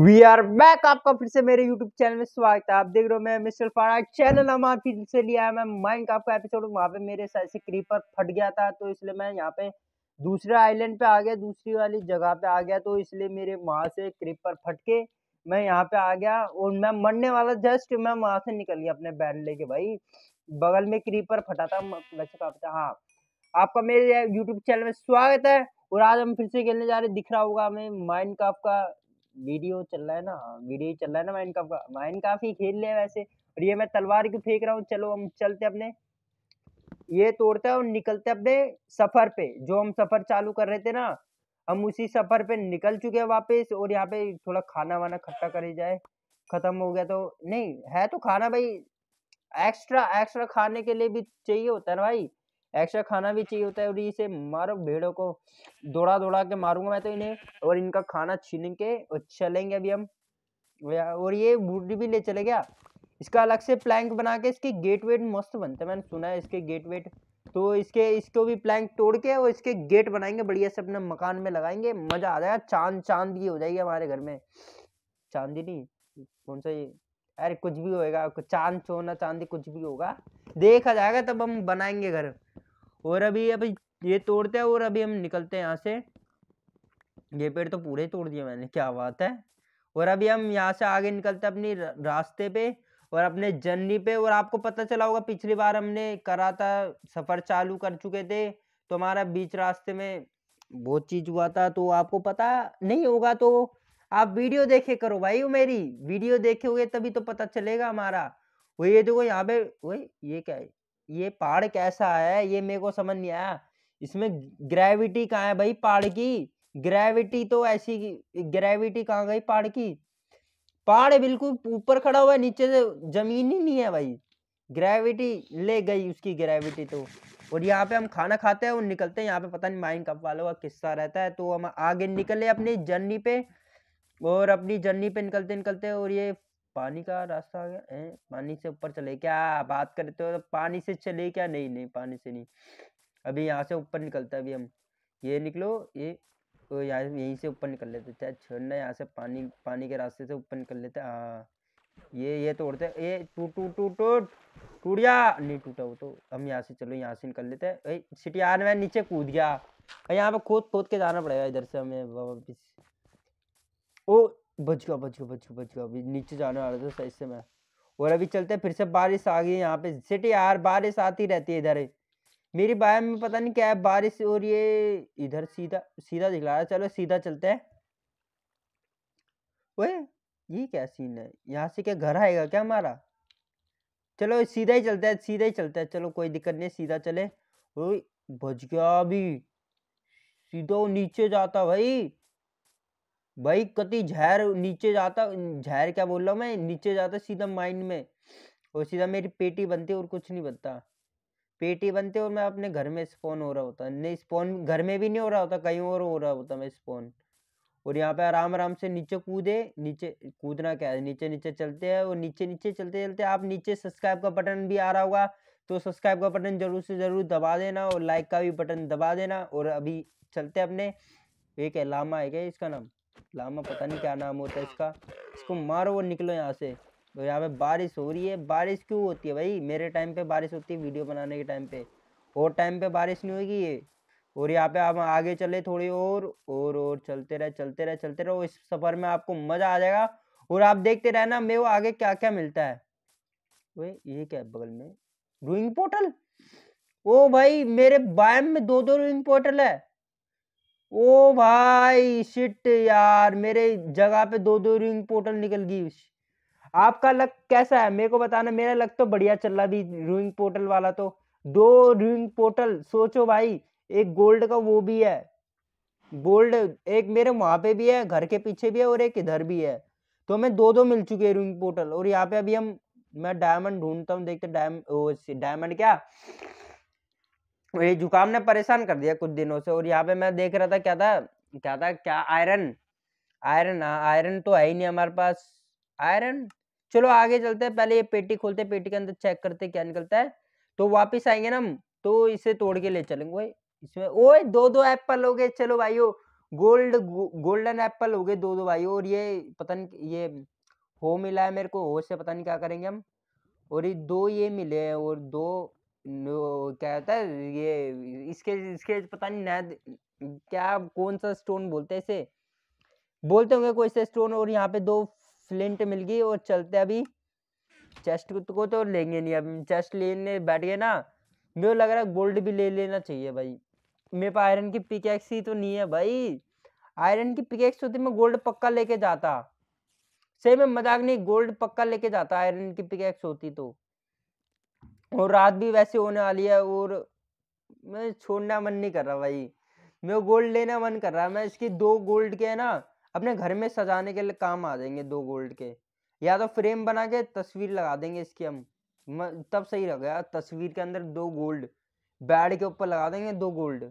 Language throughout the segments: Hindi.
वी आर बैक आपका फिर से मेरे यूट्यूब चैनल में स्वागत है आप देख रहे हो मैं मिस्टर फारा चैनल हमारा फिर से लिया है मैं माइंड का आपका एपिसोड वहाँ पे मेरे साइड से क्रीपर फट गया था तो इसलिए मैं यहाँ पे दूसरे आइलैंड पे आ गया दूसरी वाली जगह पे आ गया तो इसलिए मेरे वहाँ से क्रीपर फट के मैं यहाँ पे आ गया और मैं मरने वाला जस्ट मैं वहाँ से निकल गया अपने बैट लेके भाई बगल में क्रीपर फटा था वैसे काफी हाँ आपका मेरे यूट्यूब चैनल में स्वागत है और आज हम फिर से खेलने जा रहे दिख रहा होगा हमें माइंड का वीडियो चल रहा है ना वीडियो चल रहा है ना माइंड का माइंड काफ ही खेल लिया वैसे और ये मैं तलवार क्यों फेंक रहा हूँ चलो हम चलते अपने ये तोड़ते हैं और निकलते अपने सफर पे जो हम सफर चालू कर रहे थे ना हम उसी सफर पे निकल चुके हैं वापस और यहाँ पे थोड़ा खाना वाना खट्टा करे जाए खत्म हो गया तो नहीं है तो खाना भाई एक्स्ट्रा एक्स्ट्रा खाने के लिए भी चाहिए होता है ना भाई एक्स्ट्रा खाना भी चाहिए होता है और इसे मारो भेड़ो को दौड़ा दौड़ा के मारूंगा मैं तो इन्हें और इनका खाना छीन के और चलेंगे अभी हम और ये बूढ़ी भी ले चले गया इसका अलग से प्लैंक बना के इसके गेट वेट मस्त बनता है मैंने सुना है इसके गेट वेट तो इसके इसको भी प्लैंक तोड़ के और इसके गेट बनाएंगे बढ़िया से अपने मकान में लगाएंगे मज़ा आ जाएगा चांद चांद की हो जाएगी हमारे घर में चांदी नहीं कौन सा ये अरे कुछ भी होएगा चांद सोना चांदी कुछ भी होगा देखा जाएगा तब हम बनाएंगे घर और अभी अभी ये तोड़ते हैं और अभी हम निकलते हैं यहाँ से ये पेड़ तो पूरे तोड़ दिए मैंने क्या बात है और अभी हम यहाँ से आगे निकलते हैं अपनी रास्ते पे और अपने जर्नी पे और आपको पता चला होगा पिछली बार हमने करा था सफ़र चालू कर चुके थे तो हमारा बीच रास्ते में बहुत चीज़ हुआ था तो आपको पता नहीं होगा तो आप वीडियो देखे करो भाई वो मेरी वीडियो देखे हुए तभी तो पता चलेगा हमारा वो ये देखो यहाँ पे वही ये क्या है ये पहाड़ कैसा है ये मेरे को समझ नहीं आया इसमें ग्रेविटी कहाँ है भाई पहाड़ की ग्रेविटी तो ऐसी ग्रेविटी कहाँ गई पहाड़ की पहाड़ बिल्कुल ऊपर खड़ा हुआ है नीचे से जमीन ही नहीं है भाई ग्रेविटी ले गई उसकी ग्रेविटी तो और यहाँ पे हम खाना खाते हैं और निकलते हैं यहाँ पे पता नहीं माइंड कप वालों का किस्सा रहता है तो हम आगे निकले अपनी जर्नी पे और अपनी जर्नी पे निकलते निकलते और ये पानी का रास्ता आ गया है पानी से ऊपर चले क्या बात करते हो तो पानी से चले क्या नहीं नहीं पानी से नहीं अभी यहाँ से ऊपर निकलता है अभी हम ये निकलो ये तो यहाँ यहीं से ऊपर निकल लेते चाहे छोड़ना यहाँ से पानी पानी के रास्ते से ऊपर निकल लेते हाँ ये ये तोड़ते ये टूट टूट टूट टूट टूट गया नहीं टूटा वो तो हम यहाँ से चलो यहाँ से निकल लेते हैं भाई सिटी यार मैं नीचे कूद गया यहाँ पे खोद खोद के जाना पड़ेगा इधर से हमें वापस ओ बच गया बच गया बच गया बच गया अभी नीचे जाने वाला था सही से मैं और अभी चलते हैं फिर से बारिश आ गई यहाँ पे सिटी यार बारिश आती रहती है इधर मेरी बाय में पता नहीं क्या है बारिश और ये इधर सीधा सीधा दिखला रहा है चलो सीधा चलते हैं ओए ये क्या सीन है यहाँ से क्या घर आएगा क्या हमारा चलो सीधा ही चलते हैं सीधा ही चलते हैं चलो कोई दिक्कत नहीं सीधा चले ओए बच गया अभी सीधा नीचे जाता भाई भाई कति जहर नीचे जाता जहर क्या बोल रहा हूँ मैं नीचे जाता सीधा माइंड में और सीधा मेरी पेटी बनती और कुछ नहीं बनता पेटी बनते और मैं अपने घर में स्पॉन हो रहा होता नहीं स्पॉन घर में भी नहीं हो रहा होता कहीं और हो रहा होता मैं स्पॉन और यहाँ पे आराम आराम से नीचे कूदे नीचे कूदना क्या है नीचे नीचे चलते हैं और नीचे नीचे चलते चलते आप नीचे सब्सक्राइब का बटन भी आ रहा होगा तो सब्सक्राइब का बटन जरूर से जरूर दबा देना और लाइक का भी बटन दबा देना और अभी चलते अपने एक है लामा है क्या इसका नाम लामा पता नहीं क्या नाम होता है इसका इसको मारो और निकलो यहाँ से तो यहाँ पे बारिश हो रही है बारिश क्यों होती है भाई मेरे टाइम पे बारिश होती है वीडियो बनाने के टाइम पे और टाइम पे बारिश नहीं होगी ये और यहाँ पे आप आगे चले थोड़ी और और और चलते रहे चलते रहे चलते रहो इस सफ़र में आपको मज़ा आ जाएगा और आप देखते रहना मेरे को आगे क्या क्या मिलता है ये क्या है बगल में रूइंग पोर्टल ओ भाई मेरे बायम में दो दो रूइंग पोर्टल है ओ भाई शिट यार मेरे जगह पे दो दो रिंग पोर्टल निकल गई आपका लक कैसा है मेरे को बताना मेरा लक तो बढ़िया चल रहा थी रिंग पोर्टल वाला तो दो रिंग पोर्टल सोचो भाई एक गोल्ड का वो भी है गोल्ड एक मेरे वहां पे भी है घर के पीछे भी है और एक इधर भी है तो हमें दो दो मिल चुके हैं रिंग पोर्टल और यहाँ पे अभी हम मैं डायमंड ढूंढता हूँ देखते डायमंड डायमंड क्या ये जुकाम ने परेशान कर दिया कुछ दिनों से और यहाँ पे मैं देख रहा था क्या था क्या था क्या आयरन आयरन आयरन तो है ही नहीं हमारे पास आयरन चलो आगे चलते हैं पहले ये पेटी खोलते पेटी के अंदर चेक करते क्या निकलता है तो वापिस आएंगे ना हम तो इसे तोड़ के ले चलेंगे भाई इसमें ओए दो दो एप्पल हो गए चलो भाई गोल्ड गो, गोल्डन एप्पल हो गए दो दो भाई और ये पता नहीं ये हो मिला है मेरे को हो से पता नहीं क्या करेंगे हम और ये दो ये मिले हैं और दो क्या होता है ये इसके इसके पता नहीं नया क्या कौन सा स्टोन बोलते हैं इसे बोलते होंगे कोई से स्टोन और यहाँ पे दो फ्लिंट मिल गई और चलते अभी चेस्ट को तो लेंगे नहीं अब चेस्ट लेने बैठ गए ना मेरे लग रहा है गोल्ड भी ले लेना चाहिए भाई मेरे पास आयरन की पिकेक्स ही तो नहीं है भाई आयरन की पिकेक्स होती मैं गोल्ड पक्का लेके जाता सही में मजाक नहीं गोल्ड पक्का लेके जाता आयरन की पिकेक्स होती तो और रात भी वैसे होने वाली है और मैं छोड़ना मन नहीं कर रहा भाई मैं गोल्ड लेना मन कर रहा है मैं इसकी दो गोल्ड के है ना अपने घर में सजाने के लिए काम आ जाएंगे दो गोल्ड के या तो फ्रेम बना के तस्वीर लगा देंगे इसकी हम तब सही रह गया तस्वीर के अंदर दो गोल्ड बेड के ऊपर लगा देंगे दो गोल्ड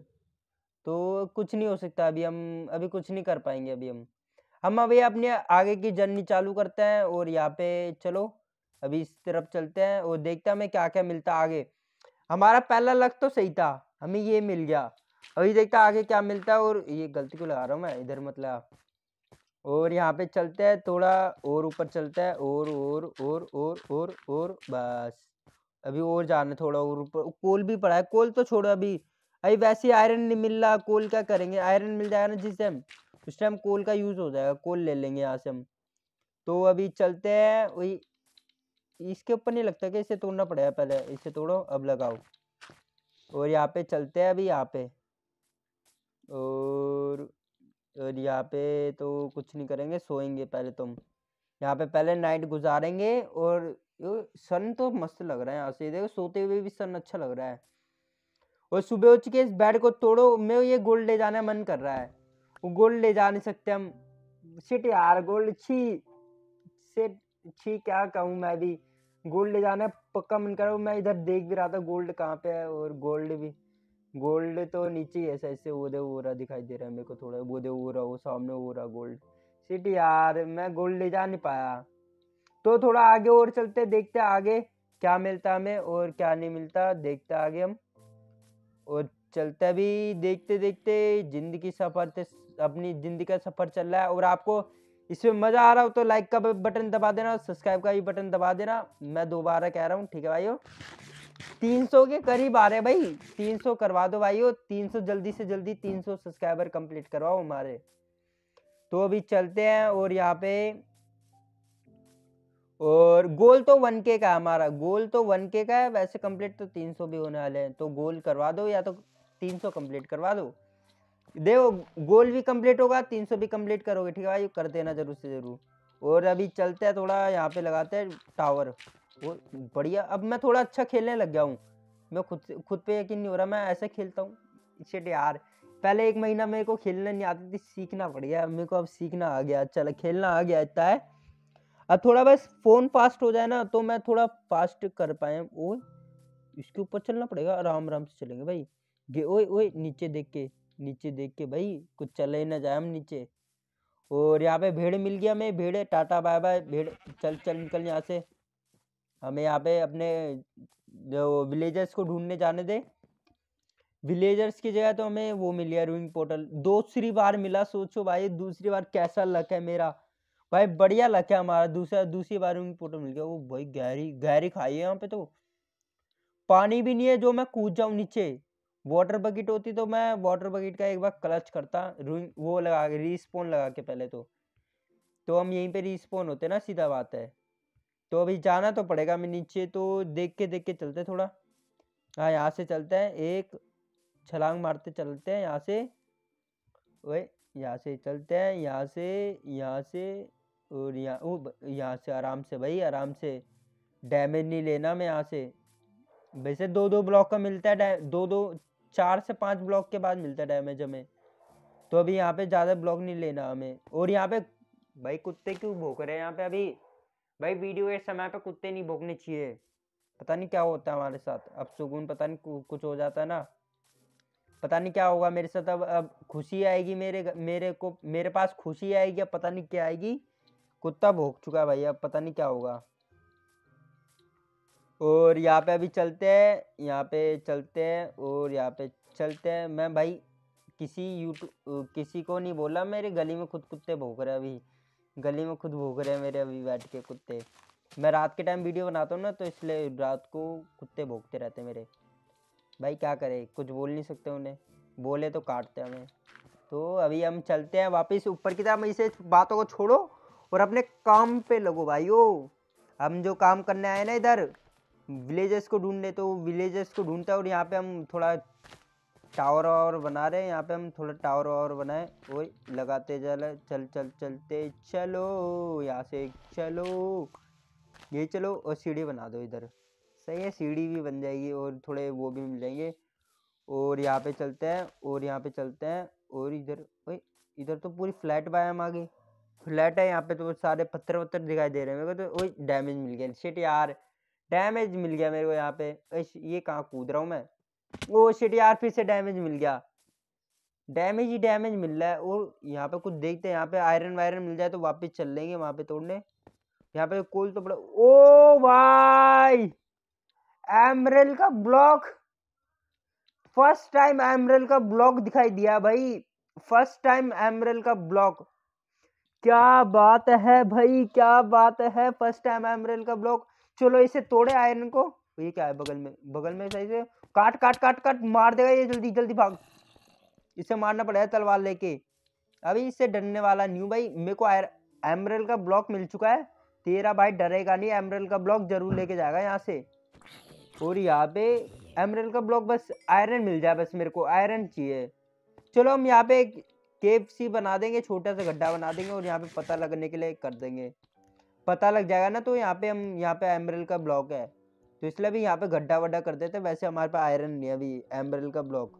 तो कुछ नहीं हो सकता अभी हम अभी कुछ नहीं कर पाएंगे अभी हम हम अभी अपने आगे की जर्नी चालू करते हैं और यहाँ पे चलो अभी इस तरफ चलते हैं और देखते हैं हमें क्या क्या मिलता आगे हमारा पहला लक तो सही था हमें ये मिल गया अभी देखता आगे क्या मिलता है और ये गलती को लगा रहा हूँ मैं इधर मतलब और यहाँ पे चलते हैं थोड़ा और ऊपर चलता है और और और और और और बस अभी और जाना थोड़ा और ऊपर कोल भी पड़ा है कोल तो छोड़ो अभी अभी वैसे आयरन नहीं मिल रहा कोल क्या करेंगे आयरन मिल जाएगा ना जिस टाइम उस टाइम कोल का यूज़ हो जाएगा कोल ले लेंगे यहाँ से हम तो अभी चलते हैं वही इसके ऊपर नहीं लगता कि इसे तोड़ना पड़ेगा पहले इसे तोड़ो अब लगाओ और यहाँ पे चलते हैं अभी यहाँ पे और और यहाँ पे तो कुछ नहीं करेंगे सोएंगे पहले तुम यहाँ पे पहले नाइट गुजारेंगे और सन तो मस्त लग रहा है यहाँ से देखो सोते हुए भी सन अच्छा लग रहा है और सुबह उठ के इस बेड को तोड़ो मैं ये गोल्ड ले जाने मन कर रहा है वो गोल्ड ले जा नहीं सकते हम सिट यार गोल्ड छी सिट छी क्या कहूँ मैं भी गोल्ड ले जाना पक्का मन करो मैं इधर देख भी रहा था गोल्ड कहाँ पे है और गोल्ड भी गोल्ड तो नीचे ही ऐसे ऐसे वो दे वो रहा दिखाई दे रहा है मेरे को थोड़ा वो दे वो रहा वो सामने वो रहा गोल्ड सिट यार मैं गोल्ड ले जा नहीं पाया तो थोड़ा आगे और चलते देखते आगे क्या मिलता हमें और क्या नहीं मिलता देखते आगे हम और चलते भी देखते देखते जिंदगी सफर अपनी जिंदगी का सफर चल रहा है और आपको इसमें मज़ा आ रहा हो तो लाइक का बटन दबा देना सब्सक्राइब का भी बटन दबा देना मैं दोबारा कह रहा हूँ ठीक है भाई तीन सौ के करीब आ रहे भाई तीन सौ करवा दो भाई तीन सौ जल्दी से जल्दी तीन सौ सब्सक्राइबर कंप्लीट करवाओ हमारे तो अभी चलते हैं और यहाँ पे और गोल तो वन के का है हमारा गोल तो वन के का है वैसे कंप्लीट तो तीन सौ भी होने वाले हैं तो गोल करवा दो या तो तीन सौ कंप्लीट करवा दो देखो गोल भी कंप्लीट होगा तीन सौ भी कंप्लीट करोगे ठीक है भाई कर देना जरूर से जरूर और अभी चलते हैं थोड़ा यहाँ पे लगाते हैं टावर वो बढ़िया अब मैं थोड़ा अच्छा खेलने लग गया हूँ मैं खुद से खुद पे यकीन नहीं हो रहा मैं ऐसे खेलता हूँ शेट यार पहले एक महीना मेरे को खेलने नहीं आती थी सीखना पड़ गया मेरे को अब सीखना आ गया चल खेलना आ गया इतना है अब थोड़ा बस फ़ोन फास्ट हो जाए ना तो मैं थोड़ा फास्ट कर पाए वो इसके ऊपर चलना पड़ेगा आराम आराम से चलेंगे भाई ओए ओए नीचे देख के नीचे देख के भाई कुछ चले ही ना जाए हम नीचे और यहाँ पे भेड़ मिल गया हमें भेड़ टाटा बाय बाय भेड़ चल चल निकल यहाँ से हमें यहाँ पे अपने जो विलेजर्स को ढूंढने जाने दे विलेजर्स की जगह तो हमें वो मिल गया रूइंग पोर्टल दूसरी बार मिला सोचो भाई दूसरी बार कैसा लक है मेरा भाई बढ़िया लक है हमारा दूसरा दूसरी बार रूइंग पोर्टल मिल गया वो भाई गहरी गहरी खाई है यहाँ पे तो पानी भी नहीं है जो मैं कूद जाऊँ नीचे वाटर बकेट होती तो मैं वाटर बकेट का एक बार क्लच करता वो लगा के रिस्पोन लगा के पहले तो तो हम यहीं पे रिस्पोन होते ना सीधा बात है तो अभी जाना तो पड़ेगा मैं नीचे तो देख के देख के चलते थोड़ा हाँ यहाँ से चलते हैं एक छलांग मारते चलते हैं यहाँ से वे यहाँ से चलते हैं यहाँ से यहाँ से और यहाँ ओ यहाँ से आराम से भाई आराम से डैमेज नहीं लेना मैं यहाँ से वैसे दो दो ब्लॉक का मिलता है दो दो चार से पांच ब्लॉक के बाद मिलता डैमेज हमें तो अभी यहाँ पे ज़्यादा ब्लॉक नहीं लेना हमें और यहाँ पे भाई कुत्ते क्यों भोंक रहे हैं यहाँ पे अभी भाई वीडियो के समय पे कुत्ते नहीं भोंकने चाहिए पता नहीं क्या होता है हमारे साथ अब सुकून पता नहीं कुछ हो जाता है ना पता नहीं क्या होगा मेरे साथ अब अब खुशी आएगी मेरे मेरे को मेरे पास खुशी आएगी अब पता नहीं क्या आएगी कुत्ता भोंक चुका है भाई अब पता नहीं क्या होगा और यहाँ पे अभी चलते हैं यहाँ पे चलते हैं और यहाँ पे चलते हैं मैं भाई किसी यूट्यू किसी को नहीं बोला मेरे गली में खुद कुत्ते भोग रहे अभी गली में खुद भोग रहे हैं मेरे अभी बैठ के कुत्ते मैं रात के टाइम वीडियो बनाता हूँ ना तो इसलिए रात को कुत्ते भोगते रहते मेरे भाई क्या करें कुछ बोल नहीं सकते उन्हें बोले तो काटते हमें तो अभी हम चलते हैं वापस ऊपर की तरफ इसे बातों को छोड़ो और अपने काम पे लगो भाइयों हम जो काम करने आए ना इधर विलेजेस को ढूंढ लेते तो विलेजेस को ढूंढता है और यहाँ पे हम थोड़ा टावर और बना रहे हैं यहाँ पे हम थोड़ा टावर और बनाए और लगाते चल चल चल चलते चलो यहाँ से चलो ये चलो और सीढ़ी बना दो इधर सही है सीढ़ी भी बन जाएगी और थोड़े वो भी मिल जाएंगे और यहाँ पे चलते हैं और यहाँ पे चलते हैं और इधर वही इधर तो पूरी फ्लैट बाए आ आगे फ्लैट है यहाँ पे तो सारे पत्थर वत्थर दिखाई दे रहे हैं मेरे को तो वही डैमेज मिल गया शेट यार डैमेज मिल गया मेरे को यहाँ पे ये कहाँ कूद रहा हूँ मैं वो शिट यार फिर से डैमेज मिल गया डैमेज ही डैमेज मिल रहा है और यहाँ पे कुछ देखते हैं यहाँ पे आयरन वायरन मिल जाए तो वापस चल लेंगे वहाँ पे तोड़ने यहाँ पे कोल तो बड़ा ओ भाई एमरेल का ब्लॉक फर्स्ट टाइम एमरेल का ब्लॉक दिखाई दिया भाई फर्स्ट टाइम एमरेल का ब्लॉक क्या बात है भाई क्या बात है फर्स्ट टाइम एमरेल का ब्लॉक चलो इसे तोड़े आयरन को तो ये क्या है बगल में बगल में सही से काट काट काट काट मार देगा ये जल्दी जल्दी भाग इसे मारना पड़ेगा तलवार लेके अभी इसे डरने वाला नहीं हूँ भाई मेरे को एमरल का ब्लॉक मिल चुका है तेरा भाई डरेगा नहीं एमरल का ब्लॉक जरूर लेके जाएगा यहाँ से और यहाँ पे एमरल का ब्लॉक बस आयरन मिल जाए बस मेरे को आयरन चाहिए चलो हम यहाँ पे एक केव सी बना देंगे छोटा सा गड्ढा बना देंगे और यहाँ पे पता लगने के लिए कर देंगे पता लग जाएगा ना तो यहाँ पे हम यहाँ पे एमरल का ब्लॉक है तो इसलिए भी यहाँ पे गड्ढा वड्ढा कर देते वैसे हमारे पास आयरन नहीं है अभी एमरल का ब्लॉक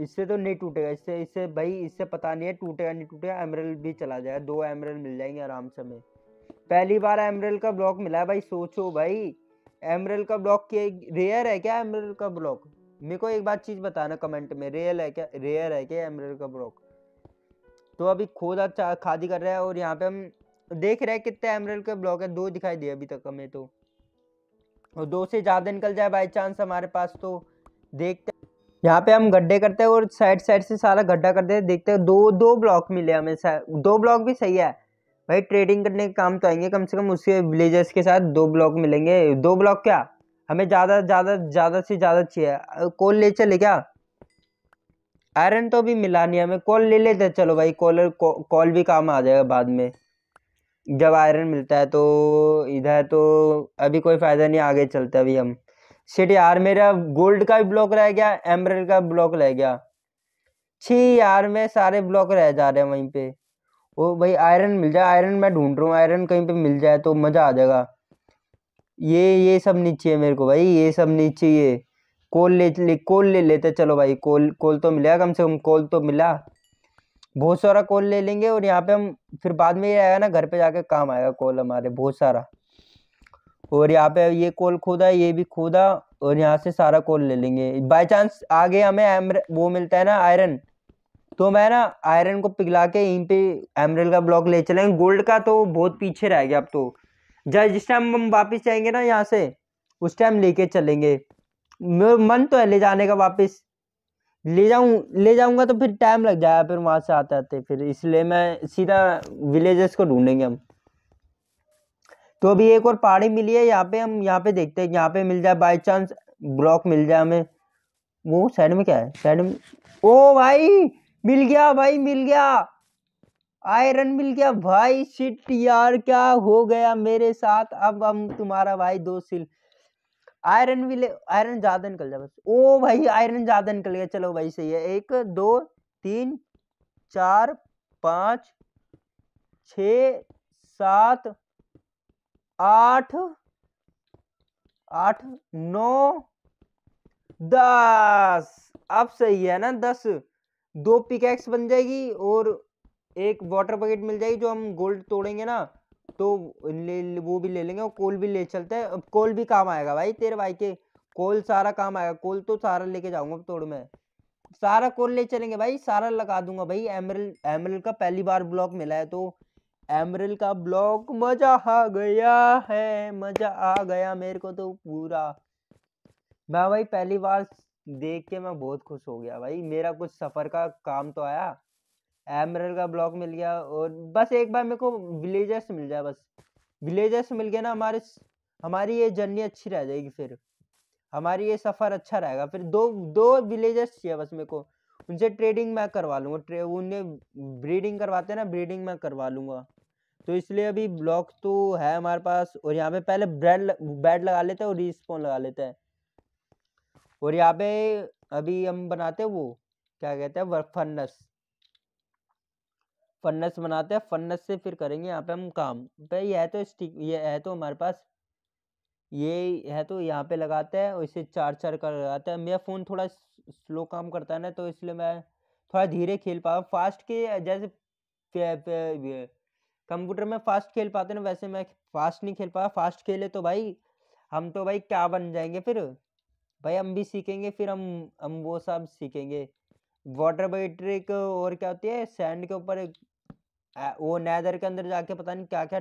इससे तो नहीं टूटेगा इससे इससे भाई इससे पता नहीं है टूटेगा नहीं टूटेगा एमरल भी चला जाएगा दो एमरल मिल जाएंगे आराम से हमें पहली बार एमरल का ब्लॉक मिला है भाई सोचो भाई एमरल का ब्लॉक क्या रेयर है क्या एमरल का ब्लॉक मेरे को एक बात चीज़ बताना कमेंट में रेयर है क्या रेयर है क्या एमरल का ब्लॉक तो अभी खोदा खादी कर रहे हैं और यहाँ पे हम तो देख रहे हैं कितने एमरल के ब्लॉक है दो दिखाई दिए अभी तक हमें तो और दो से ज़्यादा निकल जाए बाई चांस हमारे पास तो देखते यहाँ पे हम गड्ढे करते हैं और साइड साइड से सारा गड्ढा करते हैं देखते हैं दो दो ब्लॉक मिले हमें दो ब्लॉक भी सही है भाई ट्रेडिंग करने के काम तो आएंगे कम से कम उसके विलेजर्स के साथ दो ब्लॉक मिलेंगे दो ब्लॉक क्या हमें ज़्यादा ज़्यादा ज़्यादा से ज़्यादा चाहिए कॉल ले चले क्या आयरन तो भी मिला नहीं हमें कॉल ले लेते चलो भाई कॉलर कॉल भी काम आ जाएगा बाद में जब आयरन मिलता है तो इधर तो अभी कोई फ़ायदा नहीं आगे चलते अभी हम शिट यार मेरा गोल्ड का भी ब्लॉक रह गया एमरल्ड का ब्लॉक रह गया छी यार में सारे ब्लॉक रह जा रहे हैं वहीं पे ओ भाई आयरन मिल जाए आयरन मैं ढूंढ रहा हूँ आयरन कहीं पे मिल जाए तो मज़ा आ जाएगा ये ये सब नीचे है मेरे को भाई ये सब नीचे ये कोल ले, ले कोल ले लेते चलो भाई कोल कोल तो मिला कम से कम कोल तो मिला बहुत सारा कॉल ले लेंगे और यहाँ पे हम फिर बाद में ये आएगा ना घर पे जाके काम आएगा कॉल हमारे बहुत सारा और यहाँ पे ये कॉल खोदा ये भी खोदा और यहाँ से सारा कॉल ले लेंगे बाय चांस आगे हमें वो मिलता है ना आयरन तो मैं ना आयरन को पिघला के यहीं पे एमरल का ब्लॉक ले चलेंगे गोल्ड का तो बहुत पीछे रह गया अब तो जब जिस टाइम हम वापस जाएंगे ना यहाँ से उस टाइम लेके चलेंगे मन तो है ले जाने का वापस ले जाऊँ ले जाऊँगा तो फिर टाइम लग जाएगा फिर वहाँ से आते आते तो फिर इसलिए मैं सीधा विलेजेस को ढूंढेंगे हम तो अभी एक और पहाड़ी मिली है यहाँ पे हम यहाँ पे देखते हैं यहाँ पे मिल जाए बाई चांस ब्लॉक मिल जाए हमें वो साइड में क्या है साइड में ओ भाई मिल गया भाई मिल गया आयरन मिल गया भाई शिट यार क्या हो गया मेरे साथ अब हम तुम्हारा भाई दो सिल आयरन भी ले आयरन ज्यादा निकल जाए बस ओ भाई आयरन ज्यादा निकल गया चलो भाई सही है एक दो तीन चार पाँच छ सात आठ आठ नौ दस अब सही है ना दस दो पिकैक्स बन जाएगी और एक वाटर बकेट मिल जाएगी जो हम गोल्ड तोड़ेंगे ना तो ले वो भी ले लेंगे और कोल भी ले चलते हैं अब कोल भी काम आएगा भाई तेरे भाई के कोल सारा काम आएगा कोल तो सारा लेके जाऊंगा तोड़ में सारा कोल ले चलेंगे भाई सारा लगा दूंगा भाई एमरल एमरल का पहली बार ब्लॉक मिला है तो एमरल का ब्लॉक मजा आ गया है मजा आ गया मेरे को तो पूरा मैं भाई पहली बार देख के मैं बहुत खुश हो गया भाई मेरा कुछ सफर का काम तो आया एमरल का ब्लॉक मिल गया और बस एक बार मेरे को विलेजर्स मिल जाए बस विलेजर्स मिल गया ना हमारे हमारी ये जर्नी अच्छी रह जाएगी फिर हमारी ये सफ़र अच्छा रहेगा फिर दो दो विलेजर्स चाहिए बस मेरे को उनसे ट्रेडिंग मैं करवा लूँगा उन्हें ब्रीडिंग करवाते हैं ना ब्रीडिंग मैं करवा लूँगा तो इसलिए अभी ब्लॉक तो है हमारे पास और यहाँ पे पहले ब्रेड बेड लगा लेते हैं और रिस्पॉन लगा लेते हैं और यहाँ पे अभी हम बनाते हैं वो क्या कहते हैं वर्क फर्नस फन्नस बनाते हैं फन्नस से फिर करेंगे यहाँ पे हम काम भाई तो यह तो स्टिक ये है तो हमारे पास ये है तो यहाँ पे लगाते हैं और इसे चार चार कर लगाते हैं मेरा फ़ोन थोड़ा स्लो काम करता है ना तो इसलिए मैं थोड़ा धीरे खेल पा फास्ट के जैसे कंप्यूटर में फास्ट खेल पाते ना वैसे मैं फास्ट नहीं खेल पा फास्ट खेले तो भाई हम तो भाई क्या बन जाएंगे फिर भाई हम भी सीखेंगे फिर हम हम वो सब सीखेंगे वाटर बाई और क्या होती है सैंड के ऊपर वो नैदर के अंदर जाके पता नहीं क्या क्या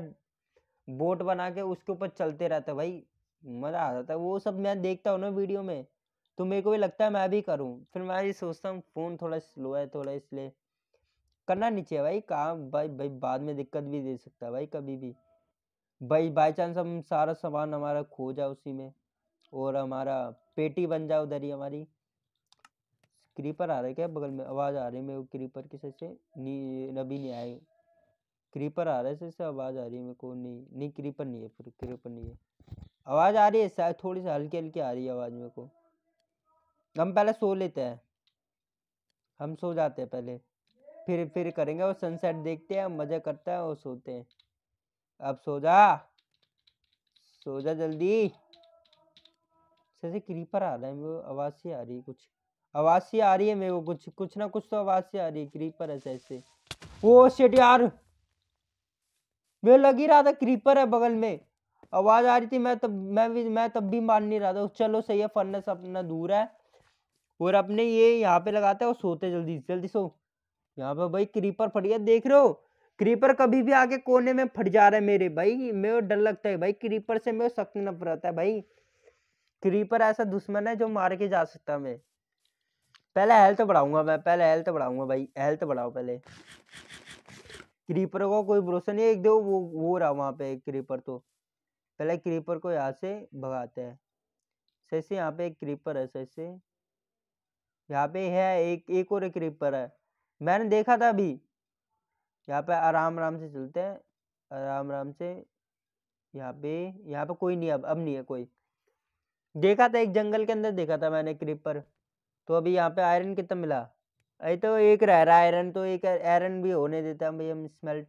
बोट बना के उसके ऊपर चलते रहते भाई मज़ा आ जाता है वो सब मैं देखता हूँ ना वीडियो में तो मेरे को भी लगता है मैं भी करूँ फिर मैं ये सोचता हूँ फ़ोन थोड़ा स्लो है थोड़ा इसलिए करना नीचे भाई कहाँ भाई भाई बाद में दिक्कत भी दे सकता है भाई कभी भी भाई बाई चांस हम सारा सामान हमारा खो जाए उसी में और हमारा पेटी बन जाए उधर ही हमारी क्रीपर आ रहा है क्या बगल में आवाज़ आ रही है मेरे क्रीपर किसी से नी अभी नहीं आए क्रीपर आ रहा है से आवाज़ आ रही है मेरे को नहीं नहीं क्रीपर नहीं है फिर क्रीपर नहीं है आवाज़ आ रही है शायद थोड़ी सी हल्की हल्की आ रही है आवाज़ मेरे को हम पहले सो लेते हैं हम सो जाते हैं पहले फिर फिर करेंगे वो सनसेट देखते हैं मज़े करते हैं और सोते हैं अब सो जा सो जा जल्दी जैसे क्रीपर आ रहा है मेरे आवाज़ से आ रही है कुछ आवाज़ से आ रही है मेरे को कुछ कुछ ना कुछ तो आवाज़ से आ रही है क्रीपर ऐसे ऐसे ओ शिट यार મે લગી રાદા ક્રીપર હે બગલ મે અવાજ આ રી થી મે તબ મે મે તબ ભી માર નહી રાદા ચલો સહીયા ફર્નેસ અપના દૂર હે ઓર અપને યે યહા પે લગાતે હો સોતે જલ્દી જલ્દી સો યહા પે ભાઈ ક્રીપર પડિયા દેખ રહો ક્રીપર કભી ભી આ કે કોને મે ફટ જા રહે મેરે ભાઈ મે ડર લગતા હે ભાઈ ક્રીપર સે મે સખત નબ્રતા હે ભાઈ ક્રીપર એસા દુશ્મન હે જો માર કે જા સકતા હે પેલે હેલ્થ બઢાઉંગા મે પેલે હેલ્થ બઢાઉંગા ભાઈ હેલ્થ બઢાઓ પેલે क्रीपर का कोई भरोसा नहीं एक दो वो वो रहा वहाँ पे एक क्रीपर तो पहले क्रीपर को यहाँ से भगाते हैं सही से यहाँ पे एक क्रीपर है सही से यहाँ पे है एक एक और एक क्रीपर है मैंने देखा था अभी यहाँ पे आराम आराम से चलते हैं आराम आराम से यहाँ पे यहाँ पे कोई नहीं अब अब नहीं है कोई देखा था एक जंगल के अंदर देखा था मैंने क्रीपर तो अभी यहाँ पे आयरन कितना मिला ये तो एक रह रहा है आयरन तो एक आयरन भी होने देता है भाई हम स्मेल्ट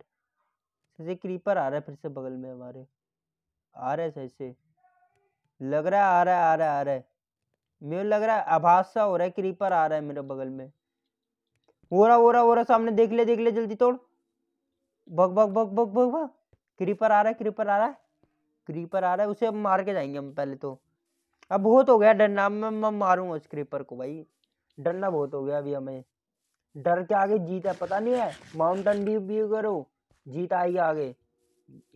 जैसे क्रीपर आ रहा है फिर से बगल में हमारे आ रहा है सही लग रहा है आ रहा है आ रहा है आ रहा है मेरे लग रहा है आभास सा हो रहा है क्रीपर आ रहा है मेरे बगल में हो रहा हो रहा हो रहा सामने देख ले देख ले जल्दी तोड़ भग भग भग भग भग भग क्रीपर आ रहा है क्रीपर आ रहा है क्रीपर आ रहा है उसे हम मार के जाएंगे हम पहले तो अब बहुत हो गया डरना मैं मारूंगा उस क्रीपर को भाई डरना बहुत हो गया अभी हमें डर के आगे जीत है पता नहीं है माउंटेन ड्यू व्यू करो जीत आएगी आगे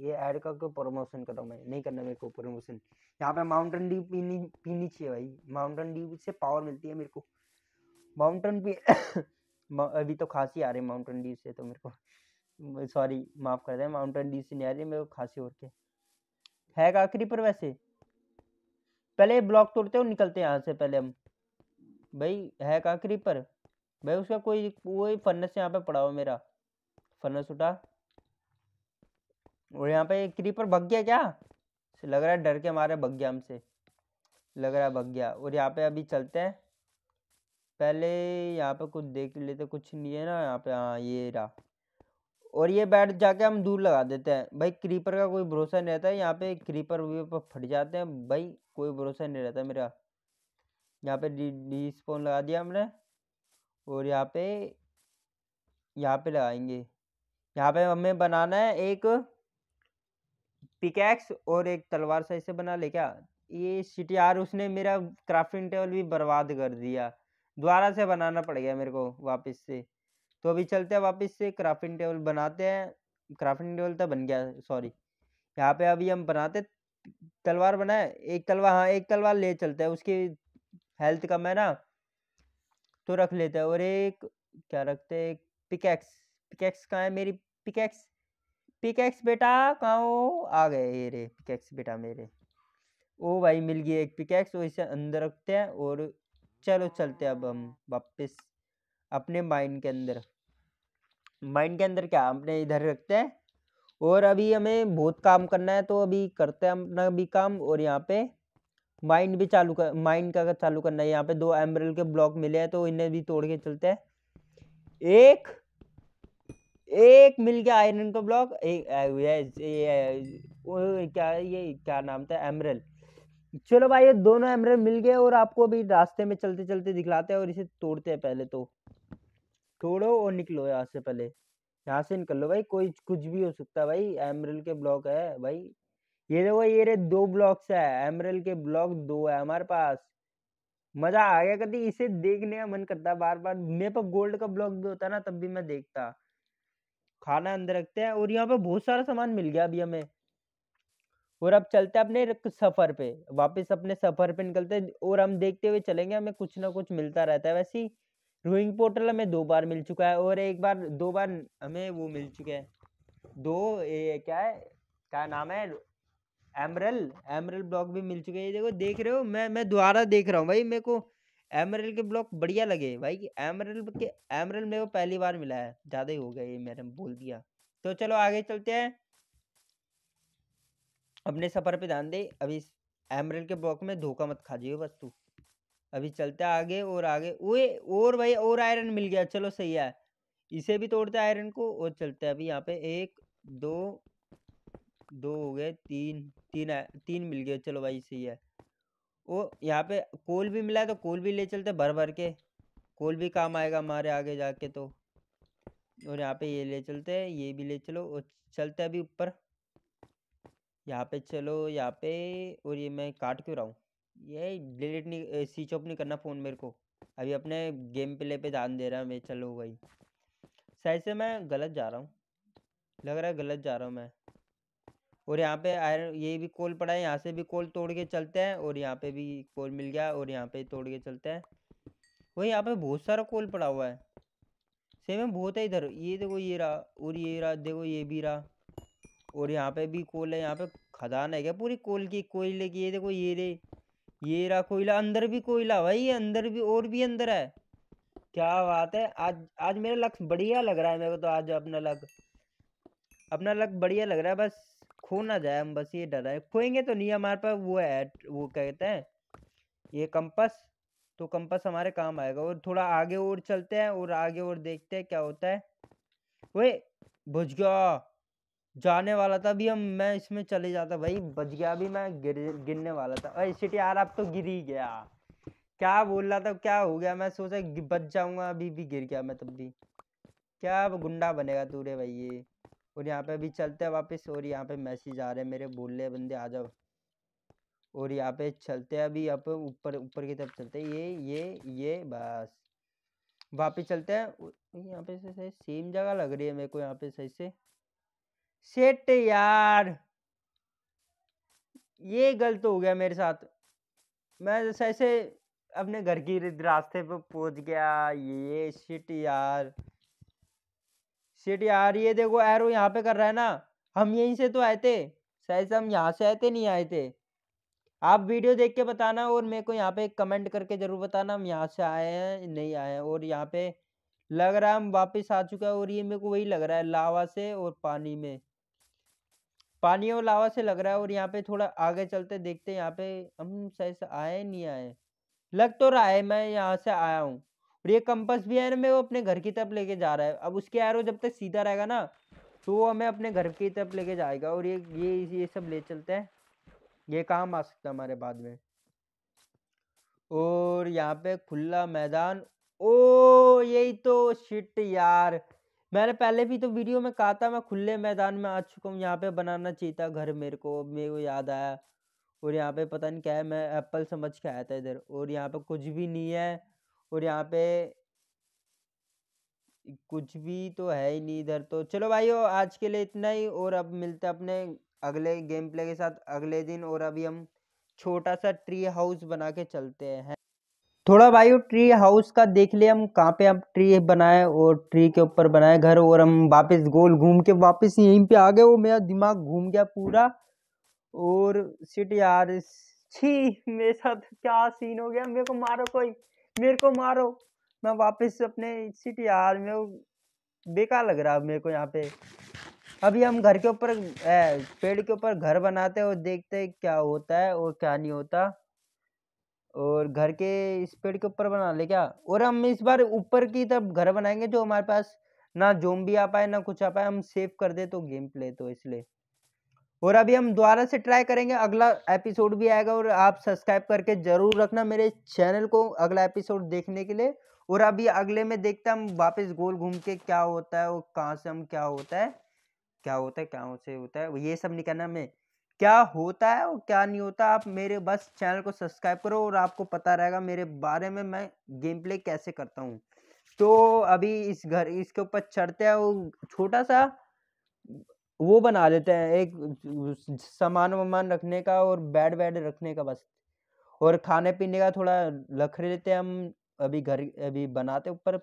ये ऐड करके प्रमोशन कर रहा मैं नहीं करना मेरे को प्रमोशन यहाँ पे माउंटेन ड्यू पीनी पीनी चाहिए भाई माउंटेन ड्यू से पावर मिलती है मेरे को माउंटेन पी अभी तो खांसी आ रही है माउंटेन ड्यू से तो मेरे को सॉरी माफ़ कर दे माउंटेन ड्यू से नहीं आ रही मेरे को खांसी और के है आखिरी पर वैसे पहले ब्लॉक तोड़ते हो निकलते हैं यहाँ से पहले हम भाई है आखिरी पर भाई उसका कोई कोई फर्नेस यहाँ पे पड़ा हुआ मेरा फर्नेस उठा और यहाँ पे क्रीपर भग गया क्या लग रहा है डर के मारे भग गया हमसे लग रहा है भग गया और यहाँ पे अभी चलते हैं पहले यहाँ पे कुछ देख लेते कुछ नहीं है ना यहाँ पे हाँ ये रहा और ये बैट जाके हम दूर लगा देते हैं भाई क्रीपर का कोई भरोसा नहीं रहता है यहाँ पे क्रीपर पर फट जाते हैं भाई कोई भरोसा नहीं रहता मेरा यहाँ पे डी डी स्पोन लगा दिया हमने और यहाँ पे यहाँ पे लगाएंगे यहाँ पे हमें बनाना है एक पिकैक्स और एक तलवार सही से बना ले क्या ये सिटी यार उसने मेरा क्राफ्टिंग टेबल भी बर्बाद कर दिया दोबारा से बनाना पड़ गया मेरे को वापस से तो अभी चलते हैं वापस से क्राफ्टिंग टेबल बनाते हैं क्राफ्टिंग टेबल तो बन गया सॉरी यहाँ पे अभी हम बनाते तलवार बनाए एक तलवार हाँ एक तलवार ले चलते हैं उसकी हेल्थ कम है ना तो रख लेते हैं और एक क्या रखते हैं पिकैक्स पिकैक्स कहाँ है मेरी पिकैक्स पिकैक्स बेटा कहाँ हो आ गए ये रे पिकैक्स बेटा मेरे ओ भाई मिल गई एक पिकैक्स और इसे अंदर रखते हैं और चलो चलते हैं अब हम वापस अपने माइंड के अंदर माइंड के अंदर क्या अपने इधर रखते हैं और अभी हमें बहुत काम करना है तो अभी करते हैं अपना भी काम और यहाँ पे माइन भी चालू कर माइन का चालू करना है यहाँ पे दो एमरल के ब्लॉक मिले हैं तो इन्हें भी तोड़ के चलते हैं एक एक मिल गया आयरन का ब्लॉक एक क्या ये क्या नाम था एमरल चलो भाई ये दोनों एमरल मिल गए और आपको अभी रास्ते में चलते चलते दिखलाते हैं और इसे तोड़ते हैं पहले तो तोड़ो और निकलो यहाँ से पहले यहाँ से निकल लो भाई कोई कुछ भी हो सकता है भाई एमरल के ब्लॉक है भाई ये देखो ये रे दो ब्लॉक्स है एमरल के ब्लॉक दो है हमारे पास मजा आ गया कभी इसे देखने का मन करता बार बार मेरे पास गोल्ड का ब्लॉक भी होता ना तब भी मैं देखता खाना अंदर रखते हैं और यहाँ पे बहुत सारा सामान मिल गया अभी हमें और अब चलते हैं अपने सफर पे वापस अपने सफर पे निकलते हैं और हम देखते हुए चलेंगे हमें कुछ ना कुछ मिलता रहता है वैसे रोइंग पोर्टल हमें दो बार मिल चुका है और एक बार दो बार हमें वो मिल चुका है दो ए, क्या है क्या नाम है एमरल एमरल ब्लॉक भी मिल चुके हैं देखो देख रहे हो मैं मैं दोबारा देख रहा हूँ भाई मेरे को एमरल के ब्लॉक बढ़िया लगे भाई कि एमरल के एमरल मेरे को पहली बार मिला है ज़्यादा ही हो गया ये मेरे बोल दिया तो चलो आगे चलते हैं अपने सफ़र पे ध्यान दे अभी एमरल के ब्लॉक में धोखा मत खा जाइए बस तू अभी चलते आगे और आगे ओए और भाई और आयरन मिल गया चलो सही है इसे भी तोड़ते आयरन को और चलते अभी यहाँ पे एक दो दो हो गए तीन तीन तीन मिल गए चलो भाई सही है वो यहाँ पे कोल भी मिला है तो कोल भी ले चलते भर भर के कोल भी काम आएगा हमारे आगे जाके तो और यहाँ पे ये ले चलते हैं ये भी ले चलो और चलते अभी ऊपर यहाँ पे चलो यहाँ पे और ये मैं काट क्यों रहा हूँ ये डिलीट नहीं स्विच ऑफ नहीं करना फ़ोन मेरे को अभी अपने गेम प्ले पे ध्यान दे रहा हूँ मैं चलो भाई सही से मैं गलत जा रहा हूँ लग रहा है गलत जा रहा हूँ मैं और यहाँ पे आयरन ये भी कोल पड़ा है यहाँ से भी कोल तोड़ के चलते हैं और यहाँ पे भी कोल मिल गया और यहाँ पे तोड़ के चलते हैं वही यहाँ पे बहुत सारा कोल पड़ा हुआ है सेम है बहुत है इधर ये देखो ये रहा और ये रहा देखो ये भी रहा और यहाँ पे भी कोल है यहाँ पे खदान है क्या पूरी कोल की कोयले की ये देखो ये रे ये रहा कोयला अंदर भी कोयला भाई अंदर भी और भी अंदर है क्या बात है आज आज मेरा लक बढ़िया लग रहा है मेरे को तो आज अपना लक अपना लक बढ़िया लग रहा है बस खो ना जाए हम बस ये डर है खोएंगे तो नहीं हमारे पास वो है वो कहते हैं ये कंपस तो कंपस हमारे काम आएगा और थोड़ा आगे और चलते हैं और आगे और देखते हैं क्या होता है वे बुझ गया जाने वाला था अभी हम मैं इसमें चले जाता भाई बच गया अभी मैं गिर गिरने वाला था अरे सिटी यार अब तो गिर ही गया क्या बोल रहा था क्या हो गया मैं सोचा बच जाऊंगा अभी भी गिर गया मैं तब भी क्या गुंडा बनेगा तू रे भाई ये और यहाँ पे अभी चलते हैं वापस और यहाँ पे मैसेज आ रहे हैं मेरे बोल बंदे आ जाओ और यहाँ पे चलते हैं अभी आप ऊपर ऊपर की तरफ चलते हैं ये ये ये बस वापस चलते हैं यहाँ पे से सही सेम जगह लग रही है मेरे को यहाँ पे सही से सेट यार ये गलत हो गया मेरे साथ मैं सही से अपने घर की रास्ते पे पहुंच गया ये शिट यार शिट यार ये देखो एरो यहाँ पे कर रहा है ना हम यहीं से तो आए थे शायद हम यहाँ से आए थे नहीं आए थे आप वीडियो देख के बताना और मेरे को यहाँ पे कमेंट करके ज़रूर बताना हम यहाँ से आए हैं नहीं आए हैं और यहाँ पे लग रहा है हम वापस आ चुका है और ये मेरे को वही लग रहा है लावा से और पानी में पानी और लावा से लग रहा है और यहाँ पे थोड़ा आगे चलते देखते यहाँ पे हम शायद आए नहीं आए लग तो रहा है मैं यहाँ से आया हूँ और ये कंपस भी है ना मैं वो अपने घर की तरफ लेके जा रहा है अब उसके एरो जब तक सीधा रहेगा ना तो वो हमें अपने घर की तरफ लेके जाएगा और ये ये ये सब ले चलते हैं ये काम आ सकता है हमारे बाद में और यहाँ पे खुला मैदान ओ यही तो शिट यार मैंने पहले भी तो वीडियो में कहा था मैं खुले मैदान में आ चुका हूँ यहाँ पे बनाना चाहिए था घर मेरे को मेरे को याद आया और यहाँ पे पता नहीं क्या है मैं एप्पल समझ के आया था इधर और यहाँ पे कुछ भी नहीं है और यहाँ पे कुछ भी तो है ही नहीं इधर तो चलो भाइयों आज के लिए इतना ही और अब मिलते हैं अपने अगले गेम प्ले के साथ अगले दिन और अभी हम छोटा सा ट्री हाउस बना के चलते हैं थोड़ा भाई ट्री हाउस का देख ले हम कहाँ पे हम ट्री बनाए और ट्री के ऊपर बनाए घर और हम वापस गोल घूम के वापस यहीं पे आ गए वो मेरा दिमाग घूम गया पूरा और सिट यार छी मेरे साथ क्या सीन हो गया मेरे को मारो कोई मेरे को मारो मैं वापस अपने सिटी यार मेरे बेकार लग रहा है मेरे को यहाँ पे अभी हम घर के ऊपर पेड़ के ऊपर घर बनाते हैं और देखते हैं क्या होता है और क्या नहीं होता और घर के इस पेड़ के ऊपर बना ले क्या और हम इस बार ऊपर की तरफ घर बनाएंगे जो हमारे पास ना जोम भी आ पाए ना कुछ आ पाए हम सेव कर दे तो गेम प्ले तो इसलिए और अभी हम दोबारा से ट्राई करेंगे अगला एपिसोड भी आएगा और आप सब्सक्राइब करके ज़रूर रखना मेरे चैनल को अगला एपिसोड देखने के लिए और अभी अगले में देखते हैं हम वापस गोल घूम के क्या होता है और कहाँ से हम क्या होता है क्या होता है क्या से होता है ये सब नहीं कहना हमें क्या होता है और क्या नहीं होता आप मेरे बस चैनल को सब्सक्राइब करो और आपको पता रहेगा मेरे बारे में मैं गेम प्ले कैसे करता हूँ तो अभी इस घर इसके ऊपर चढ़ते हैं वो छोटा सा वो बना लेते हैं एक सामान वामान रखने का और बेड वेड रखने का बस और खाने पीने का थोड़ा रख लेते हैं हम अभी घर अभी बनाते ऊपर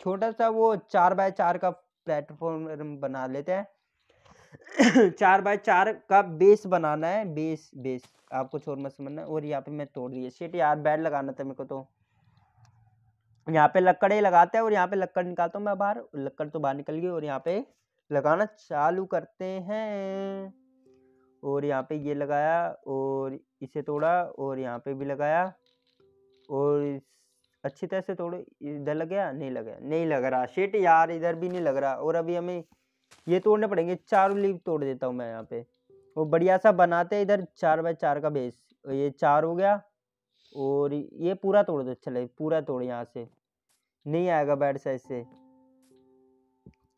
छोटा सा वो चार बाय चार का प्लेटफॉर्म बना लेते हैं चार बाय चार का बेस बनाना है बेस बेस आपको छोर मत समझना और यहाँ पे मैं तोड़ दिया शेट यार बेड लगाना था मेरे को तो यहाँ पे लकड़े लगाते हैं और यहाँ पे लकड़ निकालता हूँ मैं बाहर लकड़ तो बाहर निकल गई और यहाँ पे लगाना चालू करते हैं और यहाँ पे ये लगाया और इसे तोड़ा और यहाँ पे भी लगाया और अच्छी तरह से तोड़ो इधर लग गया नहीं लग गया नहीं लग रहा शेट यार इधर भी नहीं लग रहा और अभी हमें ये तोड़ने पड़ेंगे चारों लीव तोड़ देता हूँ मैं यहाँ पे वो बढ़िया सा बनाते इधर चार बाय चार का बेस ये चार हो गया और ये पूरा तोड़ दो चले पूरा तोड़ यहाँ से नहीं आएगा बैड साइज से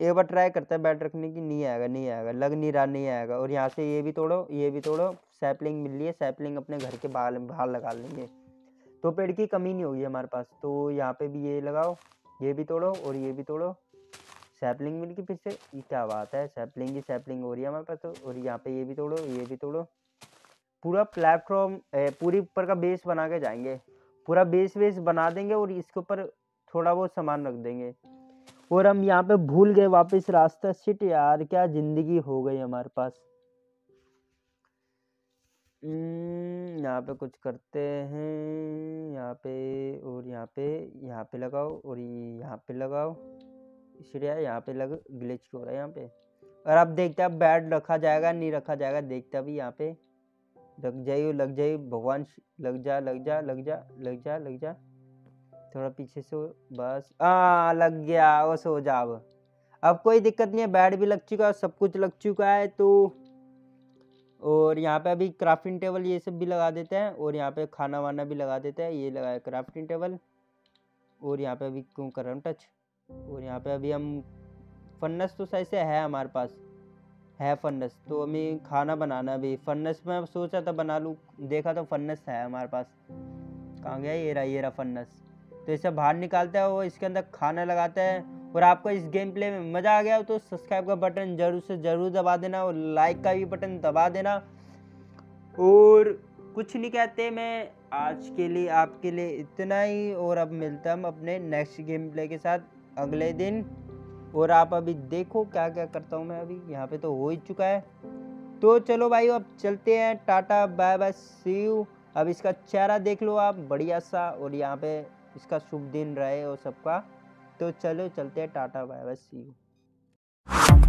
एक बार ट्राई करता है बैट रखने की नहीं आएगा नहीं आएगा लग नहीं रहा नहीं आएगा और यहाँ से ये भी तोड़ो ये भी तोड़ो सैपलिंग मिल रही है सैपलिंग अपने घर के बाहर बाहर लगा लेंगे तो पेड़ की कमी नहीं होगी हमारे पास तो यहाँ पे भी ये लगाओ ये भी तोड़ो और ये भी तोड़ो सैपलिंग मिल गई फिर से ये क्या बात है सैपलिंग की सैपलिंग हो रही है हमारे पास तो और यहाँ पे ये भी तोड़ो ये भी तोड़ो पूरा प्लेटफॉर्म पूरी ऊपर का बेस बना के जाएंगे पूरा बेस वेस बना देंगे और इसके ऊपर थोड़ा बहुत सामान रख देंगे और हम यहाँ पे भूल गए वापस रास्ता सिट यार क्या जिंदगी हो गई हमारे पास हम्म, यहाँ पे कुछ करते हैं यहाँ पे और यहाँ पे यहाँ पे लगाओ और यहाँ पे लगाओ इसलिए यहाँ पे लग ग्लिच हो रहा है यहाँ पे और अब देखते हैं बैड रखा जाएगा नहीं रखा जाएगा देखते अभी यहाँ पे लग जाइ लग जाइ भगवान लग जा लग जा लग जा लग जा लग जा थोड़ा पीछे से बस आ लग गया वो सो जा अब कोई दिक्कत नहीं है बेड भी लग चुका है सब कुछ लग चुका है तो और यहाँ पे अभी क्राफ्टिंग टेबल ये सब भी लगा देते हैं और यहाँ पे खाना वाना भी लगा देते हैं ये लगाया क्राफ्टिंग टेबल और यहाँ पे अभी क्यों कर रहा टच और यहाँ पे अभी हम फनस तो सही से है हमारे पास है फनस तो हमें खाना बनाना अभी फनस में सोचा था बना लूँ देखा तो फनस है हमारे पास कहाँ गया ये रहा ये रहा फर्नस तो इसे बाहर निकालता है और इसके अंदर खाना लगाता है और आपको इस गेम प्ले में मज़ा आ गया तो सब्सक्राइब का बटन जरूर से ज़रूर दबा देना और लाइक का भी बटन दबा देना और कुछ नहीं कहते मैं आज के लिए आपके लिए इतना ही और अब मिलता हम अपने नेक्स्ट गेम प्ले के साथ अगले दिन और आप अभी देखो क्या क्या करता हूँ मैं अभी यहाँ पे तो हो ही चुका है तो चलो भाई अब चलते हैं tata bye bye see you अब इसका चेहरा देख लो आप बढ़िया सा और यहाँ पे इसका शुभ दिन रहे और सबका तो चलो चलते हैं tata bye bye see you